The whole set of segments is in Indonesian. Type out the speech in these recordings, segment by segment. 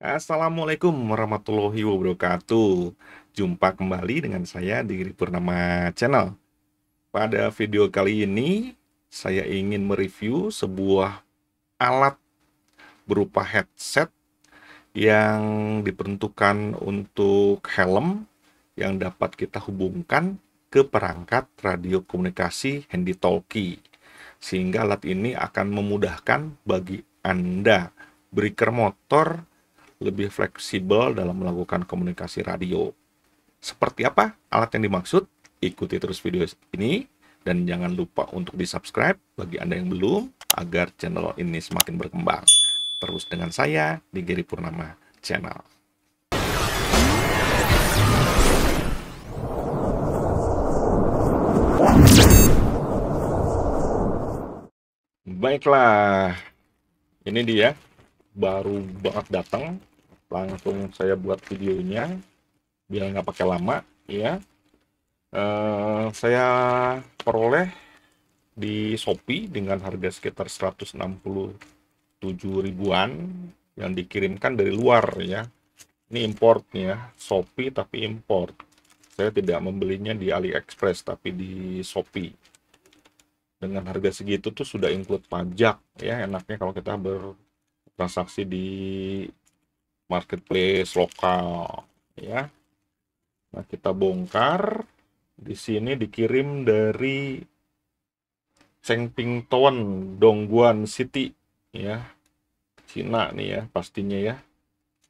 Assalamualaikum warahmatullahi wabarakatuh Jumpa kembali dengan saya di Purnama Channel Pada video kali ini Saya ingin mereview sebuah alat berupa headset Yang diperuntukkan untuk helm Yang dapat kita hubungkan ke perangkat radio komunikasi handy talkie Sehingga alat ini akan memudahkan bagi Anda Breaker motor lebih fleksibel dalam melakukan komunikasi radio. Seperti apa alat yang dimaksud? Ikuti terus video ini dan jangan lupa untuk di-subscribe bagi Anda yang belum agar channel ini semakin berkembang. Terus dengan saya di Giri Purnama Channel. Baiklah, ini dia baru banget datang langsung saya buat videonya biar nggak pakai lama ya uh, saya peroleh di Shopee dengan harga sekitar 167 ribuan yang dikirimkan dari luar ya ini importnya Shopee tapi import saya tidak membelinya di AliExpress tapi di Shopee dengan harga segitu tuh sudah include pajak ya enaknya kalau kita bertransaksi di marketplace lokal ya. Nah, kita bongkar di sini dikirim dari Town, Dongguan City ya. Cina nih ya pastinya ya.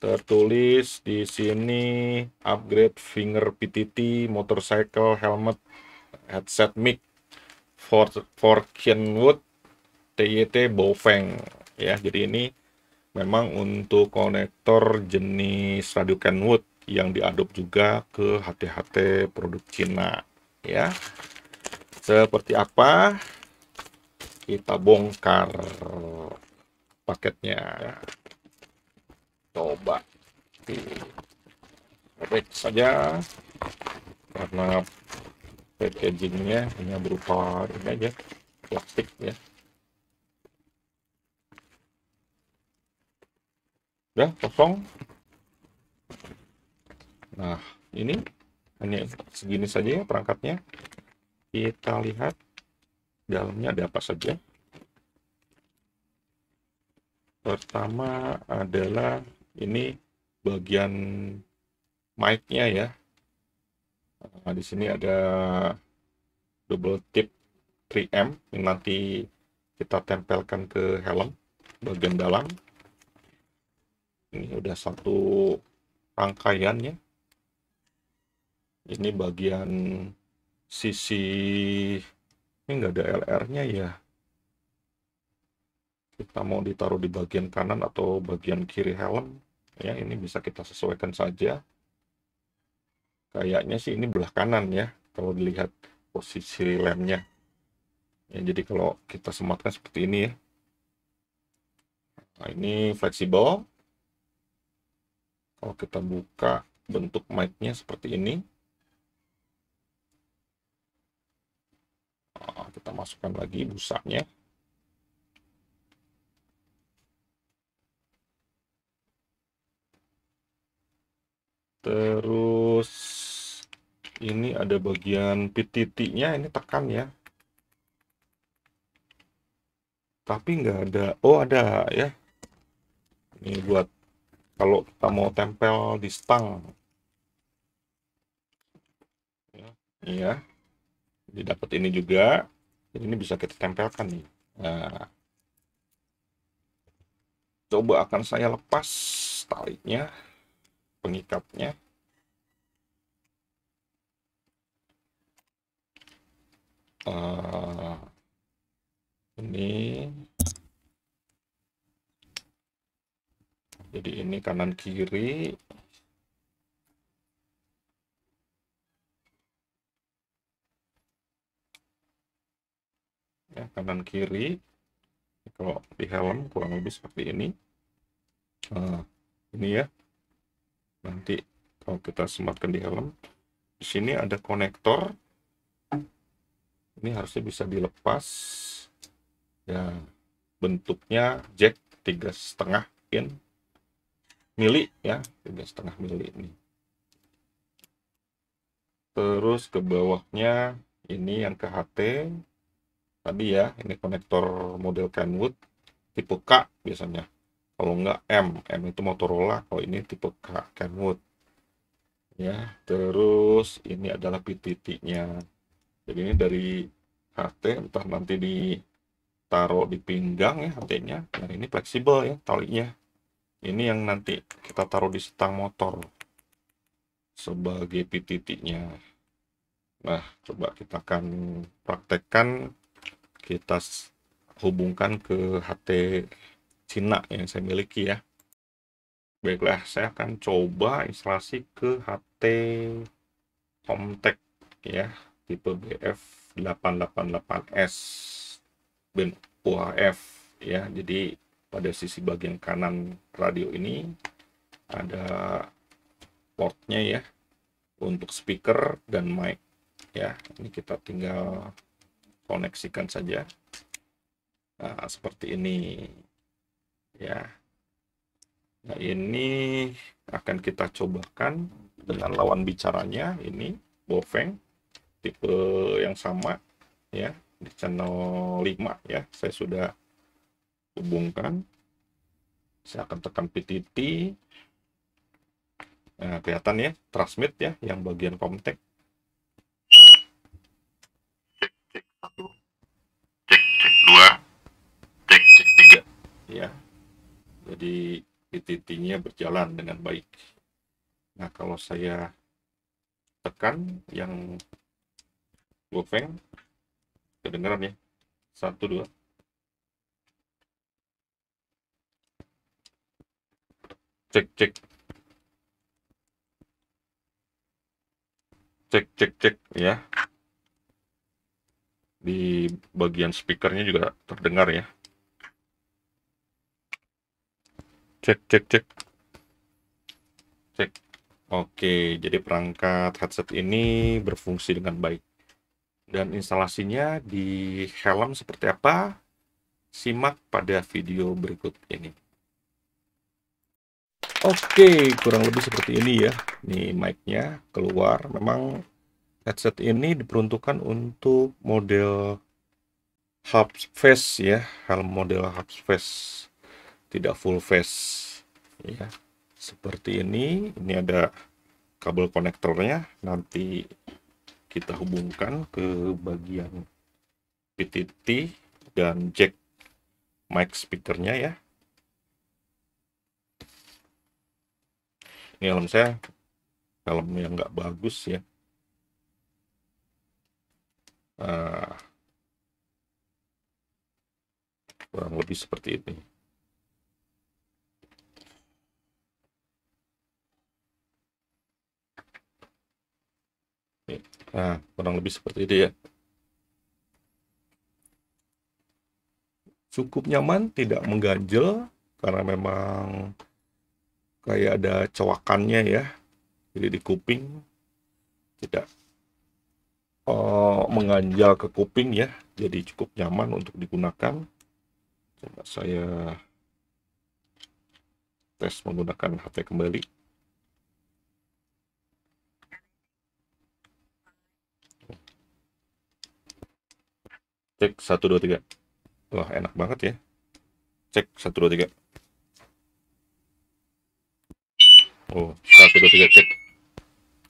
Tertulis di sini upgrade finger PTT, motorcycle helmet, headset mic for Kenwood, TYT Bofeng ya. Jadi ini memang untuk konektor jenis radio Kenwood yang diadop juga ke HT-HT produk Cina ya seperti apa kita bongkar paketnya coba Oke robek saja karena packagingnya hanya berupa ini aja plastik ya Ya, kosong nah ini hanya segini saja ya perangkatnya kita lihat dalamnya ada apa saja pertama adalah ini bagian mic-nya ya nah, di sini ada double tip 3M yang nanti kita tempelkan ke helm bagian dalam ini udah satu rangkaian ya ini bagian sisi ini nggak ada LR-nya ya kita mau ditaruh di bagian kanan atau bagian kiri helm ya ini bisa kita sesuaikan saja kayaknya sih ini belah kanan ya kalau dilihat posisi lemnya ya jadi kalau kita sematkan seperti ini ya nah, ini fleksibel kalau kita buka bentuk mic-nya seperti ini. Ah, kita masukkan lagi busanya. Terus ini ada bagian PTT-nya, ini tekan ya. Tapi nggak ada, oh ada ya. Ini buat kalau kita mau tempel di stang ya ya didapat ini juga jadi ini bisa kita tempelkan nih nah, coba akan saya lepas tariknya pengikatnya uh, eh, ini jadi ini kanan kiri ya kanan kiri kalau di helm kurang lebih seperti ini nah, ini ya nanti kalau kita sematkan di helm di sini ada konektor ini harusnya bisa dilepas ya bentuknya jack tiga setengah in mili ya tiga setengah mili ini terus ke bawahnya ini yang ke HT tadi ya ini konektor model Kenwood tipe K biasanya kalau enggak M M itu Motorola kalau ini tipe K Kenwood ya terus ini adalah PTT-nya jadi ini dari HT entah nanti ditaruh di pinggang ya HT-nya nah ini fleksibel ya talinya ini yang nanti kita taruh di stang motor sebagai titiknya nah coba kita akan praktekkan kita hubungkan ke HT Cina yang saya miliki ya baiklah saya akan coba instalasi ke HT Comtech ya tipe BF 888S bin UHF ya jadi pada sisi bagian kanan radio ini ada portnya ya untuk speaker dan mic ya ini kita tinggal koneksikan saja nah, seperti ini ya nah ini akan kita cobakan dengan lawan bicaranya ini Bofeng tipe yang sama ya di channel 5 ya saya sudah hubungkan saya akan tekan PTT nah, kelihatan ya transmit ya yang bagian kontak cek cek satu cek cek dua cek cek tiga ya jadi PTT-nya berjalan dengan baik nah kalau saya tekan yang gofeng kedengeran ya satu dua cek cek cek cek cek ya di bagian speakernya juga terdengar ya cek cek cek cek oke jadi perangkat headset ini berfungsi dengan baik dan instalasinya di helm seperti apa simak pada video berikut ini Oke, kurang lebih seperti ini ya. Ini mic-nya keluar. Memang headset ini diperuntukkan untuk model half face ya, hal model half face. Tidak full face ya. Seperti ini, ini ada kabel konektornya. Nanti kita hubungkan ke bagian PTT dan jack mic speakernya ya. ini saya helm yang nggak bagus ya nah, kurang lebih seperti ini nah kurang lebih seperti itu ya cukup nyaman tidak mengganjel karena memang kayak ada cowakannya ya jadi di kuping tidak uh, eh, menganjal ke kuping ya jadi cukup nyaman untuk digunakan coba saya tes menggunakan HP kembali cek 123 wah enak banget ya cek 123 Oh, satu dua tiga cek.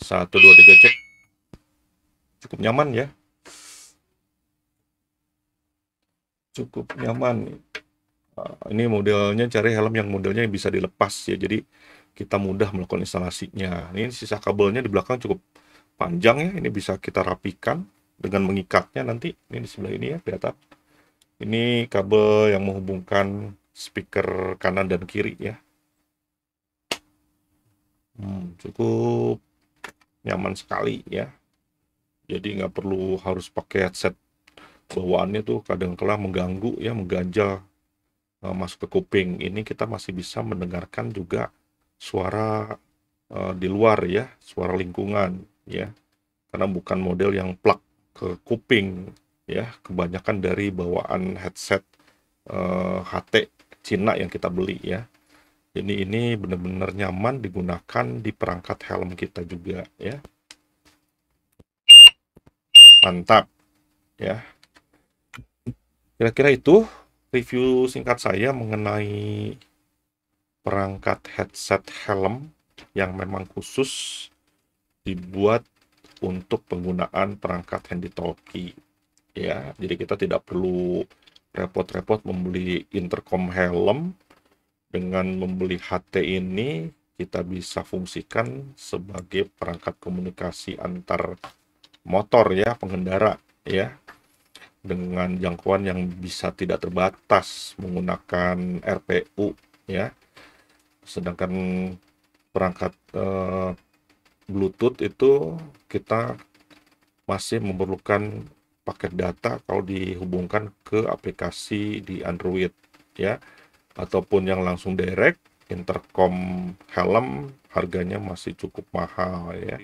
Satu dua tiga cek. Cukup nyaman ya. Cukup nyaman. Ah, ini modelnya cari helm yang modelnya bisa dilepas ya. Jadi kita mudah melakukan instalasinya. Ini sisa kabelnya di belakang cukup panjang ya. Ini bisa kita rapikan dengan mengikatnya nanti. Ini di sebelah ini ya ternyata Ini kabel yang menghubungkan speaker kanan dan kiri ya hmm, cukup nyaman sekali ya jadi nggak perlu harus pakai headset bawaannya tuh kadang kala mengganggu ya mengganjal uh, masuk ke kuping ini kita masih bisa mendengarkan juga suara uh, di luar ya suara lingkungan ya karena bukan model yang plug ke kuping ya kebanyakan dari bawaan headset uh, eh, HT Cina yang kita beli ya jadi ini benar-benar nyaman digunakan di perangkat helm kita juga ya. Mantap ya. Kira-kira itu review singkat saya mengenai perangkat headset helm yang memang khusus dibuat untuk penggunaan perangkat handy talkie ya jadi kita tidak perlu repot-repot membeli intercom helm dengan membeli HT ini kita bisa fungsikan sebagai perangkat komunikasi antar motor ya pengendara ya dengan jangkauan yang bisa tidak terbatas menggunakan RPU ya sedangkan perangkat eh, Bluetooth itu kita masih memerlukan paket data kalau dihubungkan ke aplikasi di Android ya ataupun yang langsung direct intercom helm harganya masih cukup mahal ya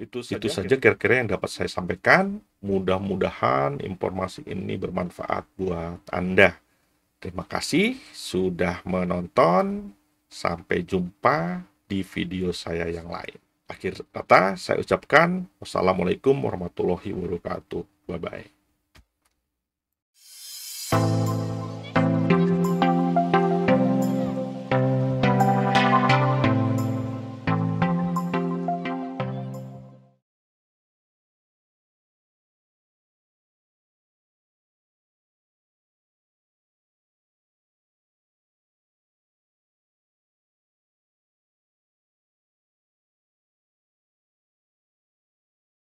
itu saja, itu saja kira-kira yang dapat saya sampaikan mudah-mudahan informasi ini bermanfaat buat anda terima kasih sudah menonton sampai jumpa di video saya yang lain akhir kata saya ucapkan wassalamualaikum warahmatullahi wabarakatuh bye bye